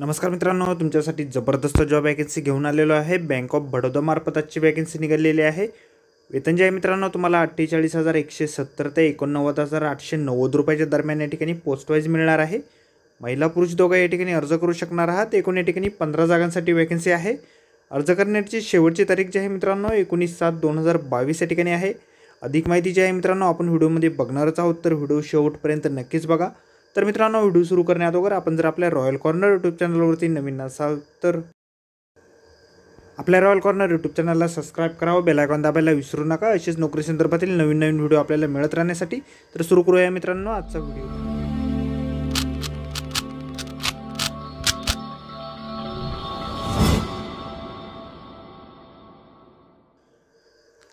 नमस्कार मित्रांनो तुमच्यासाठी जबरदस्त जॉब वॅकन्सी घेऊन आलेलो आहे बँक ऑफ मार्फत आजची वॅकन्सी निघालेली आहे वेतन जे आहे मित्रांनो तुम्हाला अठ्ठेचाळीस हजार एकशे सत्तर ते एकोणनव्वद हजार आठशे नव्वद रुपयाच्या दरम्यान या ठिकाणी पोस्ट मिळणार आहे महिला पुरुष दोघं या ठिकाणी अर्ज करू शकणार आहात एकूण या ठिकाणी पंधरा जागांसाठी वॅकन्सी आहे अर्ज करण्याची शेवटची तारीख जी आहे मित्रांनो एकोणीस सात दोन हजार बावीस या ठिकाणी आहे अधिक माहिती जी आहे मित्रांनो आपण व्हिडिओमध्ये बघणारच आहोत तर व्हिडिओ शेवटपर्यंत नक्कीच बघा तर मित्रांनो व्हिडिओ सुरू अगोदर आपण जर आपल्या रॉयल कॉर्नर यूट्यूब चॅनलवरती नवीन असाल तर आपल्या रॉयल कॉर्नर यूट्यूब चॅनलला सबस्क्राईब करावं बेलायकॉन दाबायला विसरू नका असेच नोकरी संदर्भातील नवीन नवीन व्हिडिओ आपल्याला मिळत राहण्यासाठी तर सुरू करूया मित्रांनो आजचा व्हिडिओ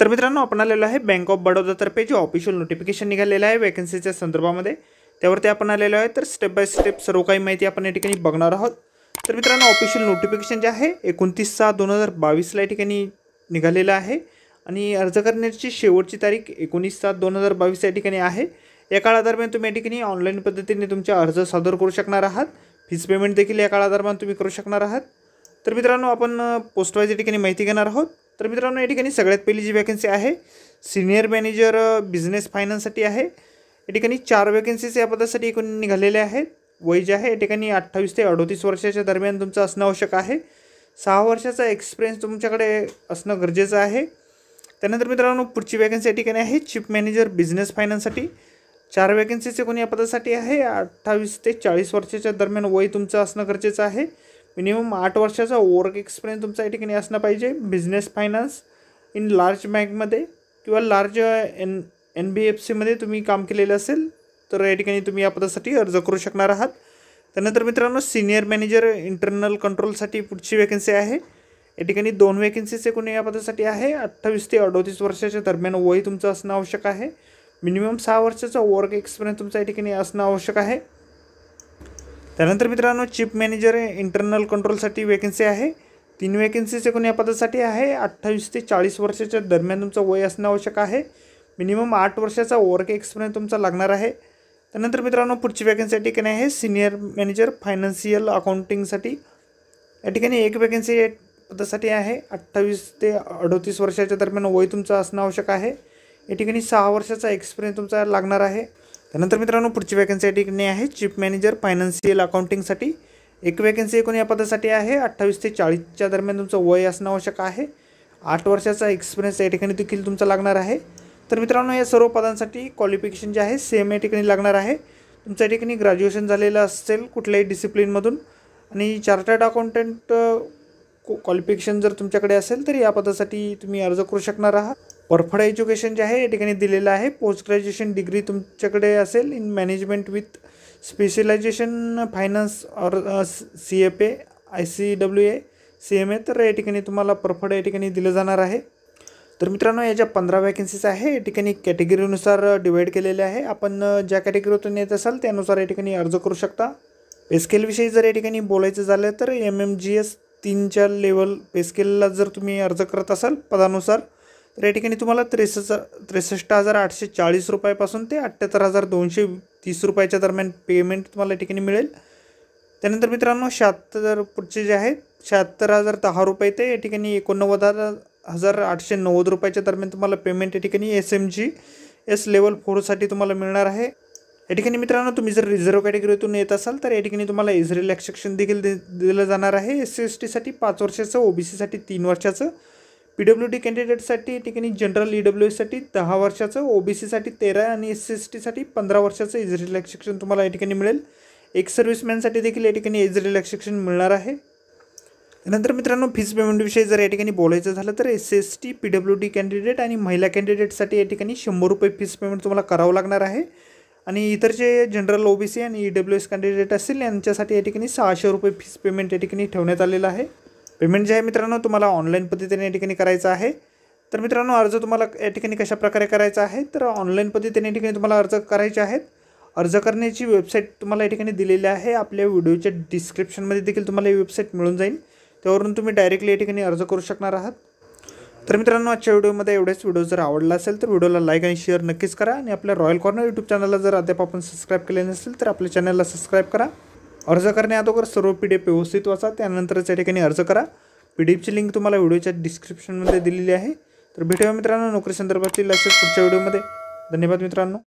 तर मित्रांनो आपण आलेलो आहे बँक ऑफ बडोदातर्फे जे ऑफिशियल नोटिफिकेशन निघालेलं आहे वॅकन्सीच्या संदर्भामध्ये त्यावरती आपण आलेलो आहे तर स्टेप बाय स्टेप सर्व काही माहिती आपण या ठिकाणी बघणार आहोत तर मित्रांनो ऑफिशियल नोटिफिकेशन जे आहे एकोणतीस सहा दोन हजार बावीसला या ठिकाणी निघालेलं आहे आणि अर्ज करण्याची शेवटची तारीख एकोणीस सात दोन हजार बावीस या ठिकाणी आहे या काळादरम्यान तुम्ही या ठिकाणी ऑनलाईन पद्धतीने तुमचे अर्ज सादर करू शकणार आहात फीस पेमेंट देखील या काळादरम्यान तुम्ही करू शकणार आहात तर मित्रांनो आपण पोस्टवाईज या ठिकाणी माहिती घेणार आहोत तर मित्रांनो या ठिकाणी सगळ्यात पहिली जी वॅकन्सी आहे सिनियर मॅनेजर बिझनेस फायनान्ससाठी आहे या ठिकाणी चार वॅकन्सीच्या या पदासाठी एकूण निघालेले आहेत वय जे आहे या ठिकाणी अठ्ठावीस ते अडोतीस वर्षाच्या दरम्यान तुमचं असणं आवश्यक आहे सहा वर्षाचा एक्सपिरियन्स तुमच्याकडे असणं गरजेचं आहे त्यानंतर मित्रांनो पुढची वॅकन्सी या ठिकाणी आहे चीफ मॅनेजर बिझनेस फायनान्ससाठी चार वॅकन्सीज कोणी या पदासाठी आहे अठ्ठावीस ते चाळीस वर्षाच्या दरम्यान वय तुमचं असणं गरजेचं आहे मिनिमम आठ वर्षाचा वर्क एक्सपिरियन्स तुमचा या ठिकाणी असणं पाहिजे बिझनेस फायनान्स इन लार्ज बँकमध्ये किंवा large N N B F सीमध्ये तुम्ही काम केलेलं असेल तर या ठिकाणी तुम्ही या पदासाठी अर्ज करू शकणार आहात त्यानंतर मित्रांनो सिनियर मॅनेजर इंटरनल कंट्रोलसाठी पुढची वॅकन्सी आहे या ठिकाणी दोन वॅकन्सीज एकूण या पदासाठी आहे अठ्ठावीस ते अडोतीस वर्षाच्या दरम्यान वय तुमचं असणं आवश्यक आहे मिनिमम सहा वर्षाचा वर्क एक्सपिरियन्स तुमचा या ठिकाणी असणं आवश्यक आहे त्यानंतर मित्रांनो चीफ मॅनेजर इंटरनल कंट्रोलसाठी वॅकन्सी आहे तीन वॅकन्सीज एकूण या पदासाठी आहे अठ्ठावीस ते चाळीस वर्षाच्या दरम्यान तुमचं वय असणं आवश्यक आहे मिनिमम आठ वर्षाचा वर्क एक्सपिरियन्स तुमचा लागणार आहे त्यानंतर मित्रांनो पुढची वॅकन्सीसाठी की आहे सिनियर मॅनेजर फायनान्शियल अकाउंटिंगसाठी या ठिकाणी एक वॅकन्सी पदासाठी आहे अठ्ठावीस ते अडतीस वर्षाच्या दरम्यान वय तुमचं असणं आवश्यक आहे या ठिकाणी सहा वर्षाचा एक्सपिरियन्स तुमचा लागणार आहे त्यानंतर मित्रांनो पुढची वॅकन्सी या ठिकाणी आहे चीफ मॅनेजर फायनान्शियल अकाउंटिंगसाठी एक वॅकन्सी एकूण या पदासाठी आहे अठ्ठावीस ते चाळीसच्या दरम्यान तुमचं वय असणं आवश्यक आहे आठ वर्षाचा एक्सपिरियन्स या ठिकाणी देखील तुमचा लागणार आहे तर मित्रांनो या सर्व पदांसाठी क्वालिफिकेशन जे आहे सेम या ठिकाणी लागणार आहे तुमच्या ठिकाणी ग्रॅज्युएशन झालेलं असेल कुठल्याही डिसिप्लिनमधून आणि चार्टर्ड अकाउंटंट क्वालिफिकेशन जर तुमच्याकडे असेल तर या पदासाठी तुम्ही अर्ज करू शकणार आहात परफड एज्युकेशन जे आहे या ठिकाणी दिलेलं आहे पोस्ट ग्रॅज्युएशन डिग्री तुमच्याकडे असेल in management with specialization finance or C F A I C W A C M A तर या ठिकाणी तुम्हाला परफड या ठिकाणी दिलं जाणार आहे तर मित्रांनो या ज्या पंधरा वॅकन्सीज आहे या ठिकाणी कॅटेगरीनुसार डिवाईड केलेले आहे आपण ज्या कॅटेगरीतून येत असाल त्यानुसार या ठिकाणी अर्ज करू शकता पेस्केलविषयी जर या ठिकाणी बोलायचं झालं तर एम एम जी एस तीनच्या लेवल पेस्केलला जर तुम्ही अर्ज करत असाल पदानुसार तर या ठिकाणी तुम्हाला त्रेसष्ट त्रेसष्ट हजार आठशे चाळीस रुपयापासून ते अठ्ठ्याहत्तर हजार दोनशे तीस रुपयाच्या दरम्यान पेमेंट तुम्हाला या ठिकाणी मिळेल त्यानंतर मित्रांनो शहात्तर पुढचे जे आहेत शहात्तर हजार दहा रुपये ते या ठिकाणी एकोणनव्वद हजार हजार आठशे नव्वद रुपयाच्या दरम्यान तुम्हाला पेमेंट या ठिकाणी S M G S level फोरसाठी तुम्हाला मिळणार आहे या ठिकाणी मित्रांनो तुम्ही जर रिझर्व्ह कॅटेगरीतून येत असाल तर या ठिकाणी तुम्हाला एज रिलॅक्सेशन देखील दे दिलं जाणार आहे एस सी एस टीसाठी पाच वर्षाचं सीसाठी तीन वर्षाचं पी डब्ल्यू डी कॅन्डिडेटसाठी या ठिकाणी जनरल ई डब्ल्यू एससाठी दहा वर्षाचं सीसाठी तेरा आणि एस सी एस टीसाठी पंधरा वर्षाचं एज रिलॅक्सेशन तुम्हाला या ठिकाणी मिळेल एक सर्व्हिसमॅनसाठी देखील या ठिकाणी एज रिलॅक्सेशन मिळणार आहे नंतर मित्रांनो फीस पेमेंटविषयी जर या ठिकाणी बोलायचं झालं तर S S T P W D candidate आणि महिला कॅन्डिडेटसाठी या ठिकाणी शंभर रुपये फीस पेमेंट तुम्हाला करावं लागणार आहे आणि इतर जे जनरल ओबीसी आणि ई डब्ल्यू एस कॅन्डिडेट असतील यांच्यासाठी या ठिकाणी सहाशे रुपये फीस पेमेंट या ठिकाणी ठेवण्यात आलेलं आहे पेमेंट जे आहे मित्रांनो तुम्हाला ऑनलाईन पद्धतीने या ठिकाणी करायचं आहे तर मित्रांनो अर्ज तुम्हाला या ठिकाणी कशाप्रकारे करायचा आहे तर ऑनलाईन पद्धतीने या ठिकाणी तुम्हाला अर्ज करायचे आहेत अर्ज करण्याची वेबसाईट तुम्हाला या ठिकाणी दिलेली आहे आपल्या व्हिडिओच्या डिस्क्रिप्शनमध्ये देखील तुम्हाला ही वेबसाईट मिळून जाईल त्यावरून तुम्ही डायरेक्टली या ठिकाणी अर्ज करू शकणार आहात तर मित्रांनो आजच्या व्हिडिओमध्ये एवढेच व्हिडिओ जर आवडला असेल तर व्हिडिओला लाईक आणि शेअर नक्कीच करा आणि आपल्या रॉयल कॉर्नर यूट्यूब चॅनलला जर अद्याप आपण सबस्क्राईब केले नसेल तर आपल्या चॅनलला सबस्क्राईब करा अर्ज अगोदर सर्व पी डी एफ व्यवस्थित वाचा त्यानंतरच या ठिकाणी अर्ज करा पी डी एफची लिंक तुम्हाला व्हिडिओच्या डिस्क्रिप्शनमध्ये दिलेली आहे तर भेटूया मित्रांनो नोकरी संदर्भातील लसेस पुढच्या व्हिडिओमध्ये धन्यवाद मित्रांनो